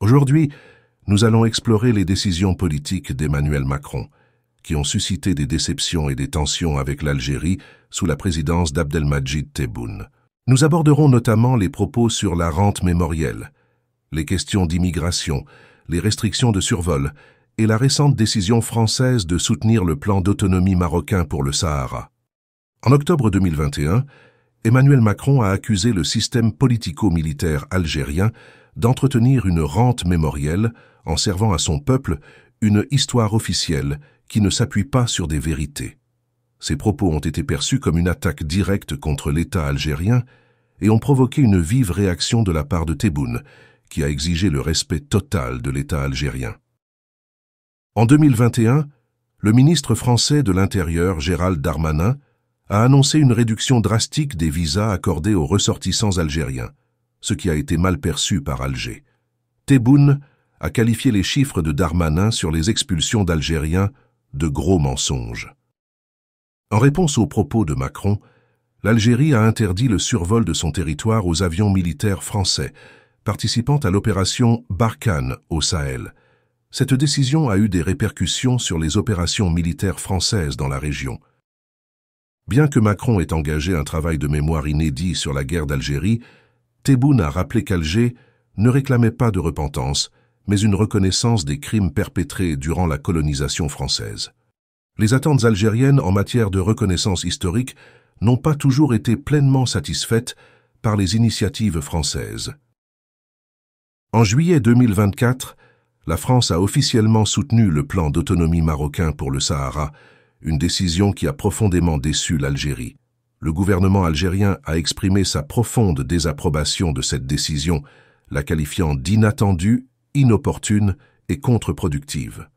Aujourd'hui, nous allons explorer les décisions politiques d'Emmanuel Macron, qui ont suscité des déceptions et des tensions avec l'Algérie sous la présidence d'Abdelmadjid Tebboune. Nous aborderons notamment les propos sur la rente mémorielle, les questions d'immigration, les restrictions de survol et la récente décision française de soutenir le plan d'autonomie marocain pour le Sahara. En octobre 2021, Emmanuel Macron a accusé le système politico-militaire algérien d'entretenir une rente mémorielle en servant à son peuple une histoire officielle qui ne s'appuie pas sur des vérités. Ces propos ont été perçus comme une attaque directe contre l'État algérien et ont provoqué une vive réaction de la part de Tebboune, qui a exigé le respect total de l'État algérien. En 2021, le ministre français de l'Intérieur Gérald Darmanin a annoncé une réduction drastique des visas accordés aux ressortissants algériens, ce qui a été mal perçu par Alger. Tebboune a qualifié les chiffres de Darmanin sur les expulsions d'Algériens de gros mensonges. En réponse aux propos de Macron, l'Algérie a interdit le survol de son territoire aux avions militaires français, participant à l'opération Barkhane au Sahel. Cette décision a eu des répercussions sur les opérations militaires françaises dans la région. Bien que Macron ait engagé un travail de mémoire inédit sur la guerre d'Algérie, Tebboune a rappelé qu'Alger ne réclamait pas de repentance, mais une reconnaissance des crimes perpétrés durant la colonisation française. Les attentes algériennes en matière de reconnaissance historique n'ont pas toujours été pleinement satisfaites par les initiatives françaises. En juillet 2024, la France a officiellement soutenu le plan d'autonomie marocain pour le Sahara, une décision qui a profondément déçu l'Algérie. Le gouvernement algérien a exprimé sa profonde désapprobation de cette décision, la qualifiant d'inattendue, inopportune et contre-productive.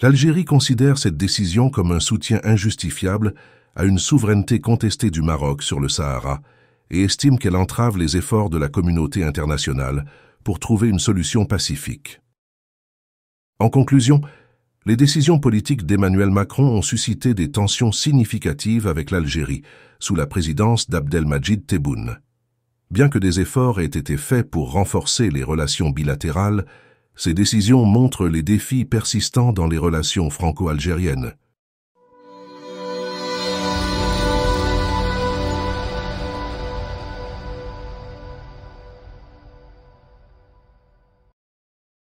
L'Algérie considère cette décision comme un soutien injustifiable à une souveraineté contestée du Maroc sur le Sahara et estime qu'elle entrave les efforts de la communauté internationale pour trouver une solution pacifique. En conclusion, les décisions politiques d'Emmanuel Macron ont suscité des tensions significatives avec l'Algérie, sous la présidence d'Abdelmajid Tebboune. Bien que des efforts aient été faits pour renforcer les relations bilatérales, ces décisions montrent les défis persistants dans les relations franco-algériennes.